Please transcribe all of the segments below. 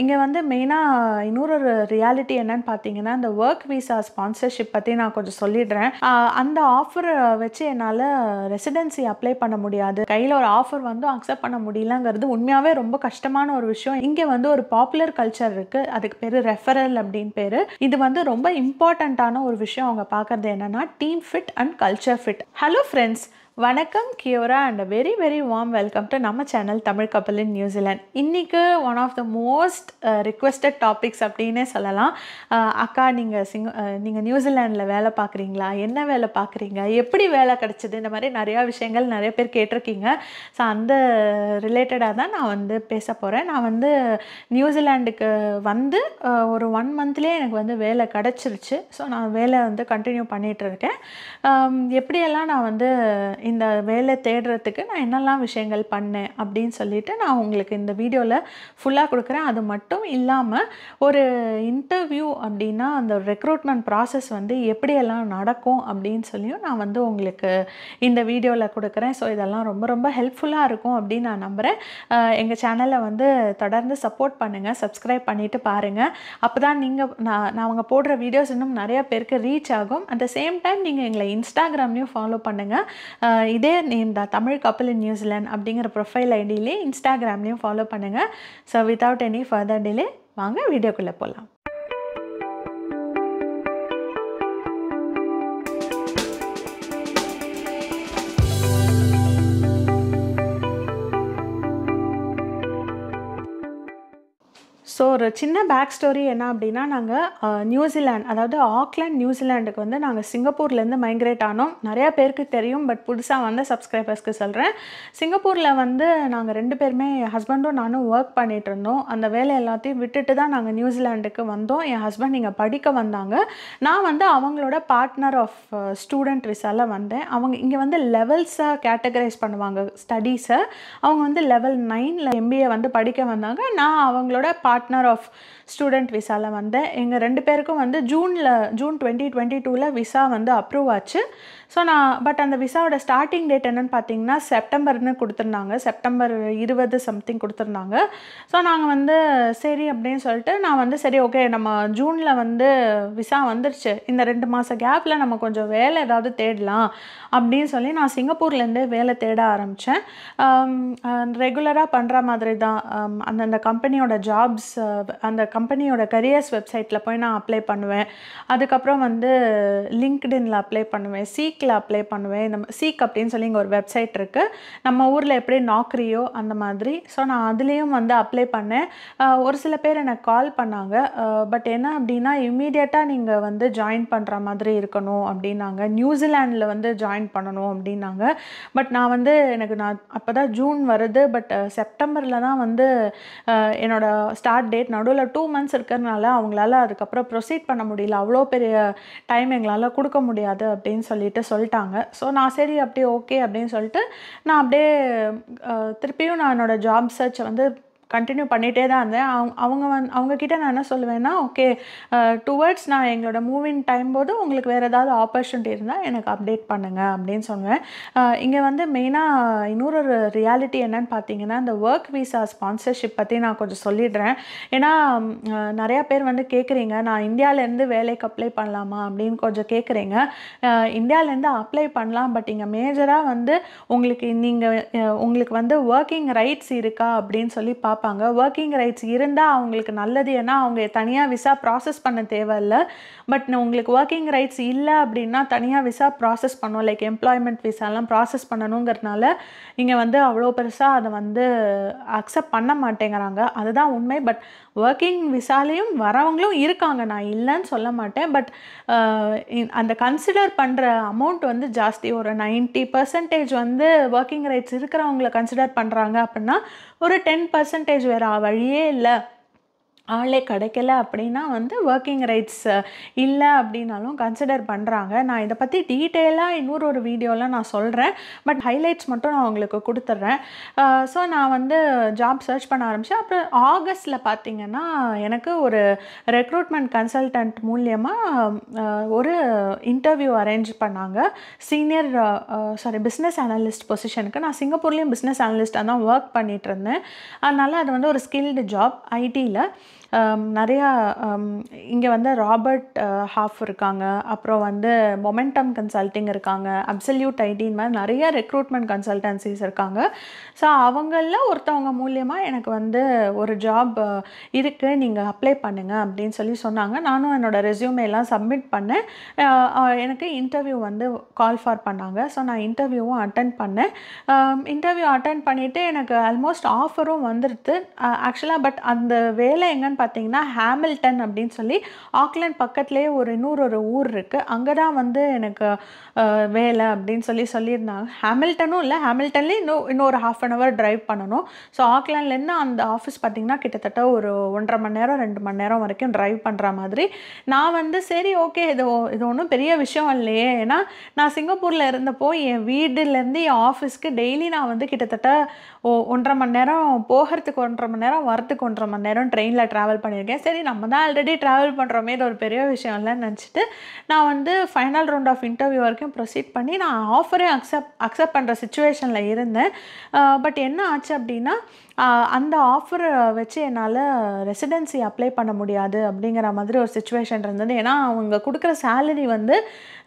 இங்கே வந்து மெயினாக இன்னொரு ரியாலிட்டி என்னன்னு பார்த்தீங்கன்னா இந்த ஒர்க் விசா ஸ்பான்சர்ஷிப் பற்றி நான் கொஞ்சம் சொல்லிடுறேன் அந்த ஆஃபர் வச்சு என்னால் ரெசிடென்சி அப்ளை பண்ண முடியாது கையில் ஒரு ஆஃபர் வந்து அக்செப்ட் பண்ண முடியலங்கிறது உண்மையாகவே ரொம்ப கஷ்டமான ஒரு விஷயம் இங்கே வந்து ஒரு பாப்புலர் கல்ச்சர் இருக்குது அதுக்கு பேர் ரெஃபரல் அப்படின்னு பேர் இது வந்து ரொம்ப இம்பார்ட்டண்ட்டான ஒரு விஷயம் அவங்க பார்க்குறது என்னென்னா team fit and culture fit hello friends வணக்கம் kia ora and uh very very warm welcome to நம்ம channel Tamil Kappal in New Zealand இன்றைக்கு one of the most requested topics அப்படின்னே சொல்லலாம் அக்கா நீங்கள் சிங் நீங்கள் நியூசிலாண்டில் வேலை பார்க்குறீங்களா என்ன வேலை பார்க்குறீங்க எப்படி வேலை கிடச்சிது இந்த மாதிரி நிறையா விஷயங்கள் நிறைய பேர் கேட்டிருக்கீங்க ஸோ அந்த ரிலேட்டடாக தான் நான் வந்து பேச போகிறேன் நான் வந்து நியூசிலாண்டுக்கு வந்து ஒரு ஒன் மந்த்லேயே எனக்கு வந்து வேலை கிடச்சிருச்சு ஸோ நான் வேலை வந்து கண்டினியூ பண்ணிகிட்டு இருக்கேன் எப்படியெல்லாம் நான் வந்து இந்த வேலை தேடுறதுக்கு நான் என்னெல்லாம் விஷயங்கள் பண்ணேன் அப்படின்னு சொல்லிட்டு நான் உங்களுக்கு இந்த வீடியோவில் ஃபுல்லாக கொடுக்குறேன் அது மட்டும் இல்லாமல் ஒரு இன்டர்வியூ அப்படின்னா அந்த ரெக்ரூட்மெண்ட் ப்ராசஸ் வந்து எப்படியெல்லாம் நடக்கும் அப்படின்னு சொல்லியும் நான் வந்து உங்களுக்கு இந்த வீடியோவில் கொடுக்குறேன் ஸோ இதெல்லாம் ரொம்ப ரொம்ப ஹெல்ப்ஃபுல்லாக இருக்கும் அப்படின்னு நான் நம்புகிறேன் எங்கள் சேனலை வந்து தொடர்ந்து சப்போர்ட் பண்ணுங்கள் சப்ஸ்கிரைப் பண்ணிவிட்டு பாருங்கள் அப்போ தான் நீங்கள் நான் நான் அவங்க போடுற வீடியோஸ் இன்னும் நிறையா பேருக்கு ரீச் ஆகும் அட் த சேம் டைம் நீங்கள் எங்களை இன்ஸ்டாகிராம்லேயும் ஃபாலோ பண்ணுங்கள் இதே நேம் தான் தமிழ் கப்பல் இன் நியூசிலாண்ட் அப்படிங்கிற ப்ரொஃபைல் ஐடியிலேயே இன்ஸ்டாகிராம்லேயும் ஃபாலோ பண்ணுங்கள் so without any further delay வாங்க வீடியோக்குள்ளே போகலாம் ஸோ ஒரு சின்ன பேக் ஸ்டோரி என்ன அப்படின்னா நாங்கள் நியூசிலாண்ட் அதாவது ஆக்லாண்ட் நியூசிலாண்டுக்கு வந்து நாங்கள் சிங்கப்பூர்லேருந்து மைக்ரேட் ஆனோம் நிறையா பேருக்கு தெரியும் பட் புதுசாக வந்து சப்ஸ்கிரைபர்ஸ்க்கு சொல்கிறேன் சிங்கப்பூரில் வந்து நாங்கள் ரெண்டு பேருமே என் ஹஸ்பண்டும் நானும் ஒர்க் பண்ணிகிட்டு இருந்தோம் அந்த வேலை எல்லாத்தையும் விட்டுட்டு தான் நாங்கள் நியூசிலாண்டுக்கு வந்தோம் என் ஹஸ்பண்ட் இங்கே படிக்க வந்தாங்க நான் வந்து அவங்களோட பார்ட்னர் ஆஃப் ஸ்டூடெண்ட் விசால வந்தேன் அவங்க இங்கே வந்து லெவல்ஸை கேட்டகரைஸ் பண்ணுவாங்க ஸ்டடீஸை அவங்க வந்து லெவல் நைனில் எம்பிஏ வந்து படிக்க வந்தாங்க நான் அவங்களோட பார்ட் பார்ட்னர் ஆஃப் ஸ்டூடெண்ட் விசாவில் வந்தேன் எங்கள் ரெண்டு பேருக்கும் வந்து ஜூனில் ஜூன் டுவெண்ட்டி டுவெண்ட்டி டூவில் விசா வந்து அப்ரூவ் ஆச்சு ஸோ நான் பட் அந்த விசாவோட ஸ்டார்டிங் டேட் என்னென்னு பார்த்தீங்கன்னா செப்டம்பர்னு கொடுத்துருந்தாங்க செப்டம்பர் இருபது சம்திங் கொடுத்துருந்தாங்க ஸோ நாங்கள் வந்து சரி அப்படின்னு சொல்லிட்டு நான் வந்து சரி ஓகே நம்ம ஜூனில் வந்து விசா வந்துருச்சு இந்த ரெண்டு மாத கேப்பில் நம்ம கொஞ்சம் வேலை ஏதாவது தேடலாம் அப்படின்னு சொல்லி நான் சிங்கப்பூர்லேருந்தே வேலை தேட ஆரம்பித்தேன் ரெகுலராக பண்ணுற மாதிரி தான் அந்தந்த கம்பெனியோட ஜாப்ஸ் அந்த கம்பெனியோட கரியர்ஸ் வெப்சைட்டில் போய் நான் அப்ளை பண்ணுவேன் அதுக்கப்புறம் வந்து லிங்க்டின்ல அப்ளை பண்ணுவேன் சீக்கில் அப்ளை பண்ணுவேன் இந்த சீக் அப்படின்னு சொல்லி இங்கே ஒரு வெப்சைட் இருக்குது நம்ம ஊரில் எப்படி நாக்ரியோ அந்த மாதிரி ஸோ நான் அதுலேயும் வந்து அப்ளை பண்ணேன் ஒரு சில பேர் எனக்கு கால் பண்ணாங்க பட் என்ன அப்படின்னா இம்மீடியட்டாக நீங்கள் வந்து ஜாயின் பண்ணுற மாதிரி இருக்கணும் அப்படின்னாங்க நியூசிலாண்டில் வந்து ஜாயின் பண்ணணும் அப்படின்னாங்க பட் நான் வந்து எனக்கு நான் அப்போ தான் ஜூன் வருது பட் செப்டம்பரில் தான் வந்து என்னோடய ஸ்டார்ட் ஸ்டார்ட் டேட் நடுவில் டூ மந்த்ஸ் இருக்கிறதுனால அவங்களால அதுக்கப்புறம் ப்ரொசீட் பண்ண முடியல அவ்வளோ பெரிய டைம் எங்களால் கொடுக்க முடியாது அப்படின்னு சொல்லிட்டு சொல்லிட்டாங்க ஸோ நான் சரி அப்படியே ஓகே அப்படின்னு சொல்லிட்டு நான் அப்படியே திருப்பியும் நான் என்னோடய ஜாப் சர்ச் வந்து கண்டினியூ பண்ணிகிட்டே தான் இருந்தேன் அவங்க அவங்க வந் அவங்கக்கிட்ட நான் என்ன சொல்லுவேன்னா ஓகே டுவர்ட்ஸ் நான் எங்களோட மூவிங் டைம் போது உங்களுக்கு வேறு ஏதாவது ஆப்பர்ச்சுனிட்டி இருந்தால் எனக்கு அப்டேட் பண்ணுங்கள் அப்படின்னு சொல்லுவேன் இங்கே வந்து மெயினாக இன்னொரு ரியாலிட்டி என்னன்னு பார்த்தீங்கன்னா இந்த ஒர்க் விசா ஸ்பான்சர்ஷிப் பற்றி நான் கொஞ்சம் சொல்லிடுறேன் ஏன்னா நிறையா பேர் வந்து கேட்குறீங்க நான் இந்தியாவிலேருந்து வேலைக்கு அப்ளை பண்ணலாமா அப்படின்னு கொஞ்சம் கேட்குறீங்க இந்தியாவிலேருந்து அப்ளை பண்ணலாம் பட் இங்கே மேஜராக வந்து உங்களுக்கு நீங்கள் உங்களுக்கு வந்து ஒர்க்கிங் ரைட்ஸ் இருக்கா அப்படின்னு சொல்லி பா பார்ப்பாங்க ஒர்க்கிங் ரைட்ஸ் இருந்தால் அவங்களுக்கு நல்லது ஏன்னா அவங்க தனியாக விசா ப்ராசஸ் பண்ண தேவையில்லை பட் உங்களுக்கு ஒர்க்கிங் ரைட்ஸ் இல்லை அப்படின்னா தனியாக விசா ப்ராசஸ் பண்ணும் லைக் எம்ப்ளாய்மெண்ட் விசாலாம் ப்ராசஸ் பண்ணணுங்கிறதுனால இங்கே வந்து அவ்வளோ பெருசாக அதை வந்து அக்செப்ட் பண்ண மாட்டேங்கிறாங்க அதுதான் உண்மை பட் ஒர்க்கிங் விசாலையும் வரவங்களும் இருக்காங்க நான் இல்லைன்னு சொல்ல மாட்டேன் பட் அந்த கன்சிடர் பண்ணுற அமௌண்ட் வந்து ஜாஸ்தி ஒரு நைன்ட்டி பர்சன்டேஜ் வந்து ஒர்க்கிங் ரைட்ஸ் இருக்கிறவங்கள கன்சிடர் பண்ணுறாங்க அப்படின்னா ஒரு டென் பர்சன்டேஜ் வேறு வழியே இல்லை ஆளே கிடைக்கல அப்படின்னா வந்து ஒர்க்கிங் ரைட்ஸ் இல்லை அப்படின்னாலும் கன்சிடர் பண்ணுறாங்க நான் இதை பற்றி டீட்டெயிலாக இன்னொரு ஒரு வீடியோவில் நான் சொல்கிறேன் பட் ஹைலைட்ஸ் மட்டும் நான் உங்களுக்கு கொடுத்துட்றேன் ஸோ நான் வந்து ஜாப் சர்ச் பண்ண ஆரம்பித்தேன் அப்புறம் ஆகஸ்ட்டில் பார்த்திங்கன்னா எனக்கு ஒரு ரெக்ரூட்மெண்ட் கன்சல்டன்ட் மூலியமாக ஒரு இன்டர்வியூ அரேஞ்ச் பண்ணாங்க சீனியர் சாரி பிஸ்னஸ் அனலிஸ்ட் பொசிஷனுக்கு நான் சிங்கப்பூர்லேயும் பிஸ்னஸ் அனலிஸ்ட்டாக தான் ஒர்க் பண்ணிகிட்ருந்தேன் அதனால் அது வந்து ஒரு ஸ்கில்டு ஜாப் ஐடியில் நிறையா இங்கே வந்து ராபர்ட் ஹாஃப் இருக்காங்க அப்புறம் வந்து மொமெண்டம் கன்சல்ட்டிங் இருக்காங்க அப்சல்யூட் ஐடின் மாதிரி நிறைய ரெக்ரூட்மெண்ட் கன்சல்டன்சிஸ் இருக்காங்க ஸோ அவங்களில் ஒருத்தவங்க மூலியமாக எனக்கு வந்து ஒரு ஜாப் இருக்குது நீங்கள் அப்ளை பண்ணுங்கள் அப்படின்னு சொல்லி சொன்னாங்க நானும் என்னோடய எல்லாம் சப்மிட் பண்ணேன் எனக்கு இன்டர்வியூ வந்து கால் ஃபார் பண்ணாங்க ஸோ நான் இன்டர்வியூவும் அட்டன் பண்ணேன் இன்டர்வியூ அட்டன் பண்ணிவிட்டு எனக்கு ஆல்மோஸ்ட் ஆஃபரும் வந்துடுது ஆக்சுவலாக பட் அந்த வேலை எங்கன்னு பார்த்தீங்கன்னா ஹேமில்டன் அப்படின்னு சொல்லி ஆக்லாண்ட் பக்கத்துலேயே ஒரு இன்னொரு ஒரு ஊர் இருக்குது அங்கே தான் வந்து எனக்கு வேலை அப்படின்னு சொல்லி சொல்லியிருந்தாங்க ஹேமில்டனும் இல்லை ஹேமில்டன்லேயும் இன்னும் இன்னொரு ஹாஃப் அன் ஹவர் ட்ரைவ் பண்ணணும் ஸோ ஆக்லாண்ட்லேருந்து அந்த ஆஃபீஸ் பார்த்திங்கன்னா கிட்டத்தட்ட ஒரு ஒன்றரை மணி நேரம் ரெண்டு மணி நேரம் வரைக்கும் ட்ரைவ் பண்ணுற மாதிரி நான் வந்து சரி ஓகே இது இது ஒன்றும் பெரிய விஷயம் இல்லையே ஏன்னா நான் சிங்கப்பூரில் இருந்தப்போ என் வீடுலேருந்து என் ஆஃபீஸ்க்கு டெய்லி நான் வந்து கிட்டத்தட்ட ஒன்றரை மணி நேரம் போகிறதுக்கு ஒன்றரை மணி நேரம் வரத்துக்கு ஒன்றரை மணி நேரம் ட்ரெயினில் ட்ராவல் ட்ராவல் பண்ணியிருக்கேன் சரி நம்ம தான் ஆல்ரெடி ட்ராவல் பண்ணுறோமே இது ஒரு பெரிய விஷயம் இல்லைன்னு நினச்சிட்டு நான் வந்து ஃபைனல் ரவுண்ட் ஆஃப் இன்டர்வியூ வரைக்கும் ப்ரொசீட் பண்ணி நான் ஆஃபரே அக்செப்ட் அக்செப்ட் பண்ணுற சுச்சுவேஷனில் இருந்தேன் பட் என்ன ஆச்சு அப்படின்னா அந்த ஆஃபரை வச்சு என்னால் ரெசிடென்சி அப்ளை பண்ண முடியாது அப்படிங்கிற மாதிரி ஒரு சுச்சுவேஷன் இருந்தது ஏன்னா அவங்க கொடுக்குற சேலரி வந்து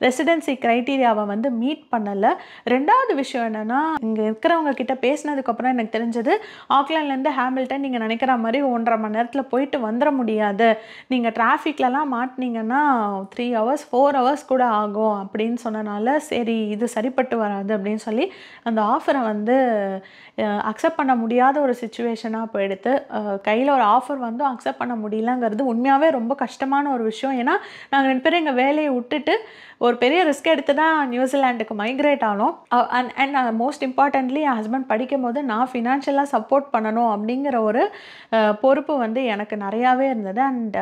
ரெசிடென்சி க்ரைட்டீரியாவை வந்து மீட் பண்ணலை ரெண்டாவது விஷயம் என்னென்னா இங்கே இருக்கிறவங்க கிட்ட பேசினதுக்கப்புறம் எனக்கு தெரிஞ்சது ஆக்லாண்ட்லேருந்து ஹேமில்டன் நீங்கள் நினைக்கிற மாதிரி ஒன்றரை மணி நேரத்தில் போயிட்டு வந்துட முடியாது நீங்கள் டிராஃபிக்லலாம் மாட்டினீங்கன்னா த்ரீ ஹவர்ஸ் ஃபோர் ஹவர்ஸ் கூட ஆகும் அப்படின்னு சொன்னனால சரி இது சரிப்பட்டு வராது அப்படின்னு சொல்லி அந்த ஆஃபரை வந்து அக்செப்ட் பண்ண முடியாத ஒரு சுச்சுவேஷனாக போயிடுத்து கையில் ஒரு ஆஃபர் வந்து அக்செப்ட் பண்ண முடியலங்கிறது உண்மையாகவே ரொம்ப கஷ்டமான ஒரு விஷயம் ஏன்னா நாங்கள் ரெண்டு பேரும் எங்கள் வேலையை விட்டுட்டு ஒரு பெரிய ரிஸ்க் எடுத்து தான் நியூசிலாண்டுக்கு மைக்ரேட் ஆனோம் அண்ட் அண்ட் மோஸ்ட் இம்பார்ட்டன்ட்லி என் ஹஸ்பண்ட் படிக்கும் போது நான் ஃபினான்ஷியலாக சப்போர்ட் பண்ணணும் அப்படிங்கிற ஒரு பொறுப்பு வந்து எனக்கு நிறையாவே இருந்தது அண்ட்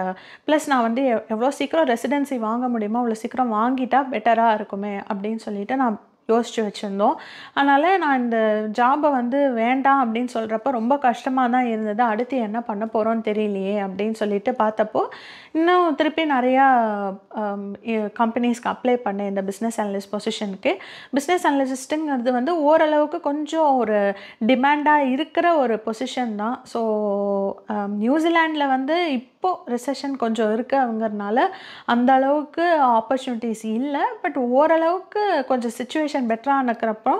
ப்ளஸ் நான் வந்து எவ்வளோ சீக்கிரம் ரெசிடென்சி வாங்க முடியுமோ அவ்வளோ சீக்கிரம் வாங்கிட்டால் பெட்டராக இருக்குமே அப்படின்னு சொல்லிட்டு நான் யோசித்து வச்சுருந்தோம் அதனால் நான் இந்த ஜாபை வந்து வேண்டாம் அப்படின்னு சொல்கிறப்ப ரொம்ப கஷ்டமாக தான் இருந்தது அடுத்து என்ன பண்ண போகிறோன்னு தெரியலையே அப்படின்னு சொல்லிட்டு பார்த்தப்போ இன்னும் திருப்பி நிறையா கம்பெனிஸ்க்கு அப்ளை பண்ணேன் இந்த பிஸ்னஸ் அனலிஸ்ட் பொசிஷனுக்கு பிஸ்னஸ் அனலிஸ்ட்டுங்கிறது வந்து ஓரளவுக்கு கொஞ்சம் ஒரு டிமாண்டாக இருக்கிற ஒரு பொசிஷன் தான் ஸோ நியூசிலாண்டில் வந்து இப்போது ரிசெஷன் கொஞ்சம் இருக்குது அவங்கறனால அந்த அளவுக்கு ஆப்பர்ச்சுனிட்டிஸ் இல்லை பட் ஓரளவுக்கு கொஞ்சம் சுச்சுவேஷன் கண்டிஷன் பெட்டராக நடக்கிறப்போ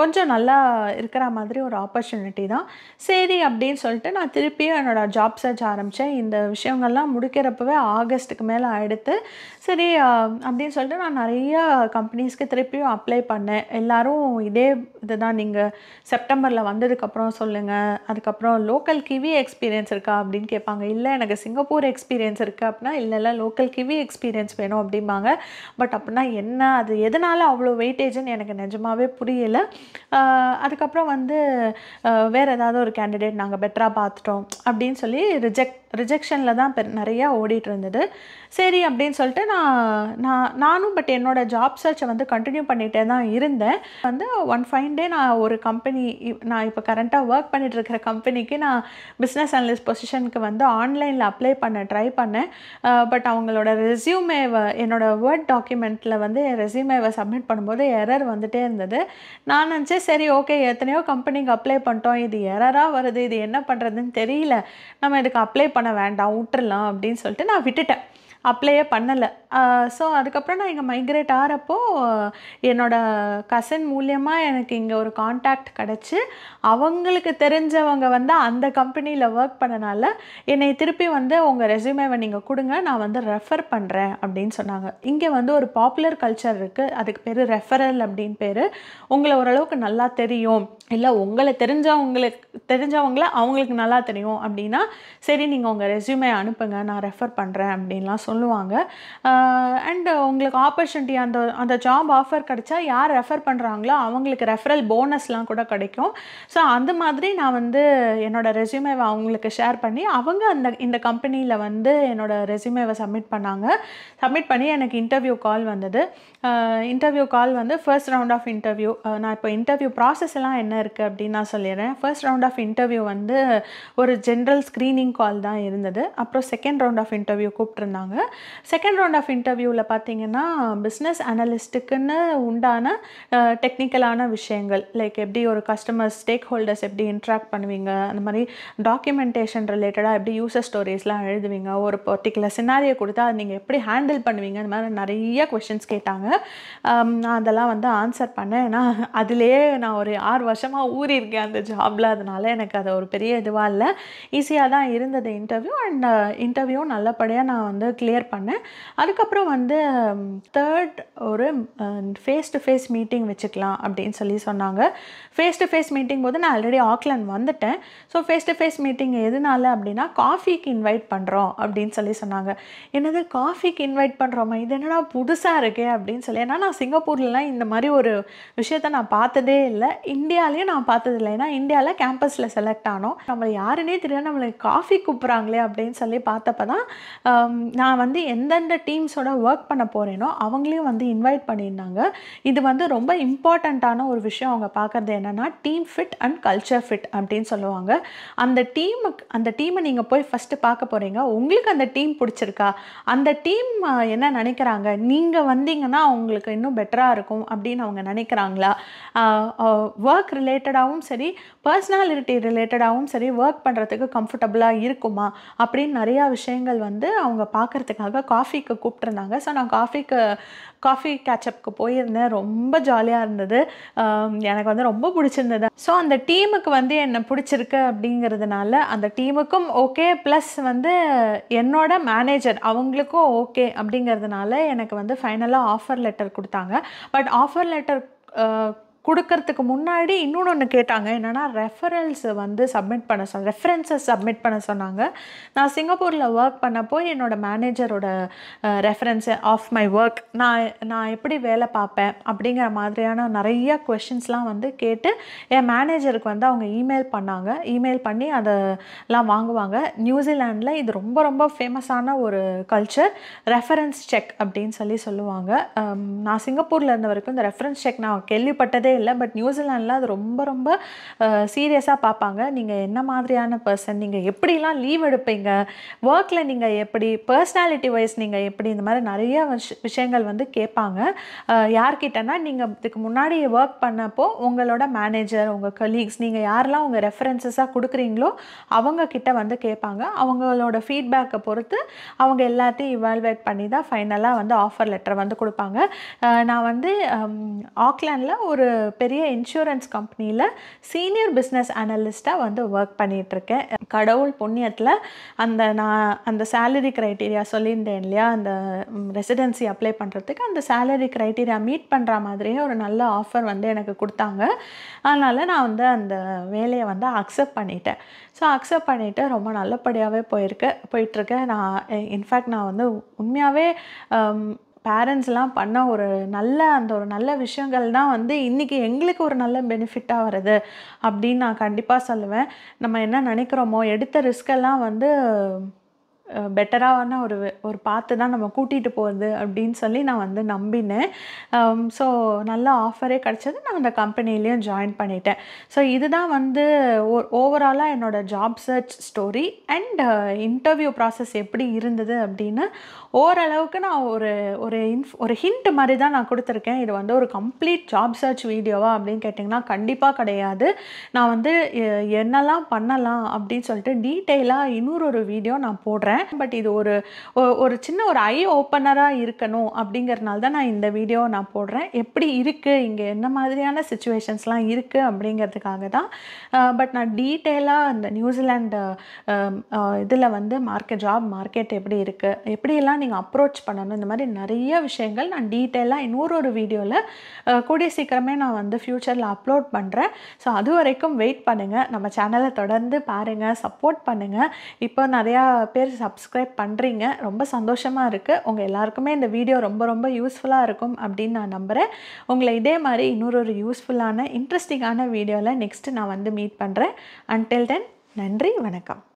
கொஞ்சம் நல்லா இருக்கிற மாதிரி ஒரு ஆப்பர்ச்சுனிட்டி தான் சரி அப்படின்னு சொல்லிட்டு நான் திருப்பியும் என்னோடய ஜாப் சர்ச் ஆரம்பித்தேன் இந்த விஷயங்கள்லாம் முடிக்கிறப்பவே ஆகஸ்ட்டுக்கு மேலே ஆகிடுத்து சரி அப்படின்னு சொல்லிட்டு நான் நிறையா கம்பெனிஸ்க்கு திருப்பியும் அப்ளை பண்ணேன் எல்லோரும் இதே இதுதான் நீங்கள் செப்டம்பரில் வந்ததுக்கப்புறம் சொல்லுங்கள் அதுக்கப்புறம் லோக்கல் கிவி எக்ஸ்பீரியன்ஸ் இருக்கா அப்படின்னு கேட்பாங்க இல்லை எனக்கு சிங்கப்பூர் எக்ஸ்பீரியன்ஸ் இருக்குது அப்படின்னா இல்லைல்ல லோக்கல் கிவி எக்ஸ்பீரியன்ஸ் வேணும் அப்படிம்பாங்க பட் அப்படின்னா என்ன அது எதனால் அவ்வளோ வெயிட்டேஜ்னு எனக்கு நிஜமாகவே புரியலை அதுக்கப்புறம் வந்து வேறு ஏதாவது ஒரு கேண்டிடேட் நாங்கள் பெட்டராக பார்த்துட்டோம் அப்படின்னு சொல்லி ரிஜெக்ட் ரிஜெக்ஷனில் தான் பெ நிறையா ஓடிட்டு இருந்தது சரி அப்படின்னு சொல்லிட்டு நான் நான் நானும் பட் என்னோடய ஜாப் சர்ச்சை வந்து கண்டினியூ பண்ணிகிட்டே தான் இருந்தேன் வந்து ஒன் ஃபைன் டே நான் ஒரு கம்பெனி நான் இப்போ கரண்ட்டாக ஒர்க் பண்ணிகிட்டு இருக்கிற கம்பெனிக்கு நான் பிஸ்னஸ் அனலிஸ்ட் பொசிஷனுக்கு வந்து ஆன்லைனில் அப்ளை பண்ண ட்ரை பண்ணேன் பட் அவங்களோட ரெசியூமேவை என்னோடய வேர்ட் டாக்குமெண்ட்டில் வந்து என் ரெசியூமேவை சப்மிட் பண்ணும்போது எரர் வந்துட்டே இருந்தது நான் நினச்சேன் சரி ஓகே எத்தனையோ கம்பெனிக்கு அப்ளை பண்ணிட்டோம் இது எரராக வருது இது என்ன பண்ணுறதுன்னு தெரியல நம்ம இதுக்கு அப்ளை பண்ண வேண்டாம் விட்டுறலாம் அப்படின்னு சொல்லிட்டு நான் விட்டுட்டேன் அப்ளையே பண்ணலை ஸோ அதுக்கப்புறம் நான் இங்கே மைக்ரேட் ஆகிறப்போ என்னோடய கசன் மூலியமாக எனக்கு இங்கே ஒரு காண்டாக்ட் கிடச்சி அவங்களுக்கு தெரிஞ்சவங்க வந்து அந்த கம்பெனியில் ஒர்க் பண்ணனால என்னை திருப்பி வந்து உங்கள் ரெசியூமேவை நீங்கள் கொடுங்க நான் வந்து ரெஃபர் பண்ணுறேன் அப்படின்னு சொன்னாங்க இங்கே வந்து ஒரு பாப்புலர் கல்ச்சர் இருக்குது அதுக்கு பேர் ரெஃபரல் அப்படின்னு பேர் உங்களை ஓரளவுக்கு நல்லா தெரியும் இல்லை உங்களை தெரிஞ்சவங்களுக்கு தெரிஞ்சவங்கள அவங்களுக்கு நல்லா தெரியும் அப்படின்னா சரி நீங்கள் உங்கள் ரெசியூமே அனுப்புங்க நான் ரெஃபர் பண்ணுறேன் அப்படின்லாம் சொல்லுவாங்க அண்ட் உங்களுக்கு ஆப்பர்ச்சுனிட்டி அந்த அந்த ஜாப் ஆஃபர் கிடைச்சா யார் ரெஃபர் பண்ணுறாங்களோ அவங்களுக்கு ரெஃபரல் போனஸ்லாம் கூட கிடைக்கும் ஸோ அந்த மாதிரி நான் வந்து என்னோடய ரெசியூமேவை அவங்களுக்கு ஷேர் பண்ணி அவங்க அந்த இந்த கம்பெனியில் வந்து என்னோடய ரெசியூமேவை சப்மிட் பண்ணாங்க சப்மிட் பண்ணி எனக்கு இன்டர்வியூ கால் வந்தது இன்டர்வியூ கால் வந்து ஃபர்ஸ்ட் ரவுண்ட் ஆஃப் இன்டர்வியூ நான் இப்போ இன்டர்வியூ ப்ராசஸ் எல்லாம் என்ன இருக்குது அப்படின்னு நான் சொல்லிடுறேன் ஃபர்ஸ்ட் ரவுண்ட் ஆஃப் இன்டர்வியூ வந்து ஒரு ஜென்ரல் ஸ்க்ரீனிங் கால் தான் இருந்தது அப்புறம் செகண்ட் ரவுண்ட் ஆஃப் இன்டர்வியூ கூப்பிட்ருந்தாங்க செகண்ட் ரவுண்ட் ஆஃப் இன்டர்வியூவில் பார்த்தீங்கன்னா பிஸ்னஸ் அனலிஸ்ட்டுக்குன்னு உண்டான டெக்னிக்கலான விஷயங்கள் லைக் எப்படி ஒரு கஸ்டமர் ஸ்டேக் ஹோல்டர்ஸ் எப்படி இன்ட்ராக்ட் பண்ணுவீங்க அந்த மாதிரி டாக்குமெண்டேஷன் ரிலேட்டடாக எப்படி யூசர் ஸ்டோரிஸ்லாம் எழுதுவீங்க ஒரு பர்டிகுலர் சினாரியை கொடுத்தா அதை நீங்கள் எப்படி ஹேண்டில் பண்ணுவீங்க அந்த மாதிரி நிறைய கொஷின்ஸ் கேட்டாங்க நான் அதெல்லாம் வந்து ஆன்சர் பண்ணேன் ஏன்னா அதிலேயே நான் ஒரு ஆறு வருஷமாக ஊறி இருக்கேன் அந்த ஜாபில் அதனால் எனக்கு அது ஒரு பெரிய இதுவாக இல்லை ஈஸியாக தான் இருந்தது இன்டர்வியூ அண்ட் இன்டர்வியூ நல்லபடியாக நான் வந்து கிளியர் பண்ணேன் அதுக்கப்புறம் வந்து தேர்ட் ஒரு ஃபேஸ் டு ஃபேஸ் மீட்டிங் வச்சுக்கலாம் அப்படின்னு சொல்லி சொன்னாங்க ஃபேஸ் டு ஃபேஸ் மீட்டிங் போது நான் ஆல்ரெடி ஆக்லாண்ட் வந்துட்டேன் so face to face meeting எதுனால அப்படின்னா காஃபிக்கு இன்வைட் பண்ணுறோம் அப்படின்னு சொல்லி சொன்னாங்க என்னது காஃபிக்கு இன்வைட் பண்ணுறோமா இது என்னடா புதுசாக இருக்கே அப்படின்னு சொல்லி ஏன்னா நான் சிங்கப்பூர்லலாம் இந்த மாதிரி ஒரு விஷயத்த நான் பார்த்ததே இல்லை இந்தியாலேயும் நான் பார்த்ததில்லை ஏன்னா இந்தியாவில் கேம்பஸில் செலக்ட் ஆனோம் நம்மளை யாருன்னே தெரியாது நம்மளை காஃபி கூப்பிட்றாங்களே அப்படின்னு சொல்லி பார்த்தப்ப தான் நான் நான் வந்து எந்தெந்த டீம்ஸோட ஒர்க் பண்ண போகிறேனோ அவங்களையும் வந்து இன்வைட் பண்ணியிருந்தாங்க இது வந்து ரொம்ப இம்பார்ட்டண்ட்டான ஒரு விஷயம் அவங்க பார்க்குறது என்னென்னா team fit and culture fit அப்படின்னு சொல்லுவாங்க அந்த டீமுக்கு அந்த டீமை நீங்கள் போய் ஃபஸ்ட்டு பார்க்க போகிறீங்க உங்களுக்கு அந்த டீம் பிடிச்சிருக்கா அந்த டீம் என்ன நினைக்கிறாங்க நீங்கள் வந்தீங்கன்னா அவங்களுக்கு இன்னும் பெட்டராக இருக்கும் அப்படின்னு அவங்க நினைக்கிறாங்களா ஒர்க் ரிலேட்டடாகவும் சரி பர்சனாலிட்டி ரிலேட்டடாகவும் சரி ஒர்க் பண்ணுறதுக்கு கம்ஃபர்டபுளாக இருக்குமா அப்படின்னு நிறையா விஷயங்கள் வந்து அவங்க பார்க்குறது பண்ணுறதுக்காக காஃபிக்கு கூப்பிட்ருந்தாங்க ஸோ நான் காஃபிக்கு காஃபி கேட்சப்புக்கு போயிருந்தேன் ரொம்ப ஜாலியாக இருந்தது எனக்கு வந்து ரொம்ப பிடிச்சிருந்தது ஸோ அந்த டீமுக்கு வந்து என்னை பிடிச்சிருக்கு அப்படிங்கிறதுனால அந்த டீமுக்கும் ஓகே ப்ளஸ் வந்து என்னோட மேனேஜர் அவங்களுக்கும் ஓகே அப்படிங்கிறதுனால எனக்கு வந்து ஃபைனலாக ஆஃபர் லெட்டர் கொடுத்தாங்க பட் ஆஃபர் லெட்டர் கொடுக்கறதுக்கு முன்னாடி இன்னொன்று ஒன்று கேட்டாங்க என்னென்னா ரெஃபரல்ஸை வந்து சப்மிட் பண்ண சொன்ன ரெஃபரன்ஸை சப்மிட் பண்ண சொன்னாங்க நான் சிங்கப்பூரில் ஒர்க் பண்ணப்போ என்னோடய மேனேஜரோட ரெஃபரன்ஸு ஆஃப் மை ஒர்க் நான் நான் எப்படி வேலை பார்ப்பேன் அப்படிங்கிற மாதிரியான நிறைய கொஷின்ஸ்லாம் வந்து கேட்டு என் மேனேஜருக்கு வந்து அவங்க இமெயில் பண்ணாங்க இமெயில் பண்ணி அதெல்லாம் வாங்குவாங்க நியூசிலாண்டில் இது ரொம்ப ரொம்ப ஃபேமஸான ஒரு கல்ச்சர் ரெஃபரன்ஸ் செக் அப்படின்னு சொல்லி சொல்லுவாங்க நான் சிங்கப்பூரில் இருந்த வரைக்கும் இந்த ரெஃபரன்ஸ் செக் நான் கேள்விப்பட்டதே இல்லை பட் நியூசிலாண்டில் அது ரொம்ப ரொம்ப சீரியஸாக பார்ப்பாங்க நீங்கள் என்ன மாதிரியான பர்சன் நீங்கள் எப்படிலாம் லீவ் எடுப்பீங்க ஒர்க்கில் நீங்கள் எப்படி பர்சனாலிட்டி வைஸ் நீங்கள் எப்படி இந்த மாதிரி நிறைய விஷயங்கள் வந்து கேட்பாங்க யார்கிட்டனா நீங்கள் இதுக்கு முன்னாடி ஒர்க் பண்ணப்போ உங்களோட மேனேஜர் உங்கள் கலீக்ஸ் நீங்கள் யாரெல்லாம் உங்கள் ரெஃபரன்சஸாக கொடுக்குறீங்களோ அவங்கக்கிட்ட வந்து கேட்பாங்க அவங்களோட ஃபீட்பேக்கை பொறுத்து அவங்க எல்லாத்தையும் இவால்வேட் பண்ணி தான் ஃபைனலாக வந்து ஆஃபர் லெட்டர் வந்து கொடுப்பாங்க நான் வந்து ஆக்லாண்டில் ஒரு பெரிய இன்சூரன்ஸ் கம்பெனியில் சீனியர் பிஸ்னஸ் அனலிஸ்ட்டாக வந்து ஒர்க் பண்ணிகிட்ருக்கேன் கடவுள் புண்ணியத்தில் அந்த நான் அந்த சேலரி க்ரைட்டீரியா சொல்லியிருந்தேன் இல்லையா அந்த ரெசிடென்சி அப்ளை பண்ணுறதுக்கு அந்த சேலரி க்ரைட்டீரியா மீட் பண்ணுற மாதிரியே ஒரு நல்ல ஆஃபர் வந்து எனக்கு கொடுத்தாங்க அதனால் நான் வந்து அந்த வேலையை வந்து அக்செப்ட் பண்ணிட்டேன் ஸோ அக்செப்ட் பண்ணிவிட்டு ரொம்ப நல்லபடியாகவே போயிருக்கு போயிட்டுருக்கேன் நான் இன்ஃபேக்ட் நான் வந்து உண்மையாகவே பேரண்ட்ஸ்லாம் பண்ண ஒரு நல்ல அந்த ஒரு நல்ல விஷயங்கள் தான் வந்து இன்றைக்கி எங்களுக்கு ஒரு நல்ல பெனிஃபிட்டாக வருது அப்படின்னு நான் கண்டிப்பாக சொல்லுவேன் நம்ம என்ன நினைக்கிறோமோ எடுத்த ரிஸ்கெல்லாம் வந்து பெட்டரான ஒரு ஒரு பார்த்து தான் நம்ம கூட்டிகிட்டு போகிறது அப்படின்னு சொல்லி நான் வந்து நம்பினேன் ஸோ um, நல்ல ஆஃபரே கிடச்சது நான் அந்த கம்பெனிலேயும் ஜாயின் பண்ணிட்டேன் ஸோ இதுதான் வந்து ஓவராலாக என்னோடய job search story and interview process எப்படி இருந்தது அப்படின்னு ஓரளவுக்கு நான் ஒரு ஒரு இன்ஃப் ஒரு ஹிண்ட் மாதிரி தான் நான் கொடுத்துருக்கேன் இது வந்து ஒரு கம்ப்ளீட் ஜாப் சர்ச் வீடியோவா அப்படின்னு கேட்டிங்கன்னா கண்டிப்பாக கிடையாது நான் வந்து என்னெல்லாம் பண்ணலாம் அப்படின்னு சொல்லிட்டு டீட்டெயிலாக இன்னொரு ஒரு வீடியோ நான் போடுறேன் சொல்கிறேன் பட் இது ஒரு ஒரு சின்ன ஒரு ஐ ஓப்பனராக இருக்கணும் அப்படிங்கிறனால தான் நான் இந்த வீடியோ நான் போடுறேன் எப்படி இருக்குது இங்கே என்ன மாதிரியான சுச்சுவேஷன்ஸ்லாம் இருக்குது அப்படிங்கிறதுக்காக தான் பட் நான் டீட்டெயிலாக இந்த நியூசிலாண்டு இதில் வந்து மார்க்கெட் ஜாப் மார்க்கெட் எப்படி இருக்குது எப்படியெல்லாம் நீங்கள் அப்ரோச் பண்ணணும் இந்த மாதிரி நிறைய விஷயங்கள் நான் டீட்டெயிலாக இன்னொரு ஒரு வீடியோவில் கூடிய சீக்கிரமே நான் வந்து ஃப்யூச்சரில் அப்லோட் பண்ணுறேன் ஸோ அது வரைக்கும் வெயிட் பண்ணுங்கள் நம்ம சேனலை தொடர்ந்து பாருங்கள் சப்போர்ட் பண்ணுங்கள் இப்போ நிறையா பேர் சப்ஸ்கிரைப் பண்ணுறீங்க ரொம்ப சந்தோஷமாக இருக்குது உங்கள் எல்லாருக்குமே இந்த வீடியோ ரொம்ப ரொம்ப யூஸ்ஃபுல்லாக இருக்கும் அப்படின்னு நான் நம்புகிறேன் உங்களை இதே மாதிரி இன்னொரு ஒரு யூஸ்ஃபுல்லான இன்ட்ரெஸ்டிங்கான வீடியோவில் நெக்ஸ்ட்டு நான் வந்து மீட் பண்ணுறேன் அன்டில் தென் நன்றி வணக்கம்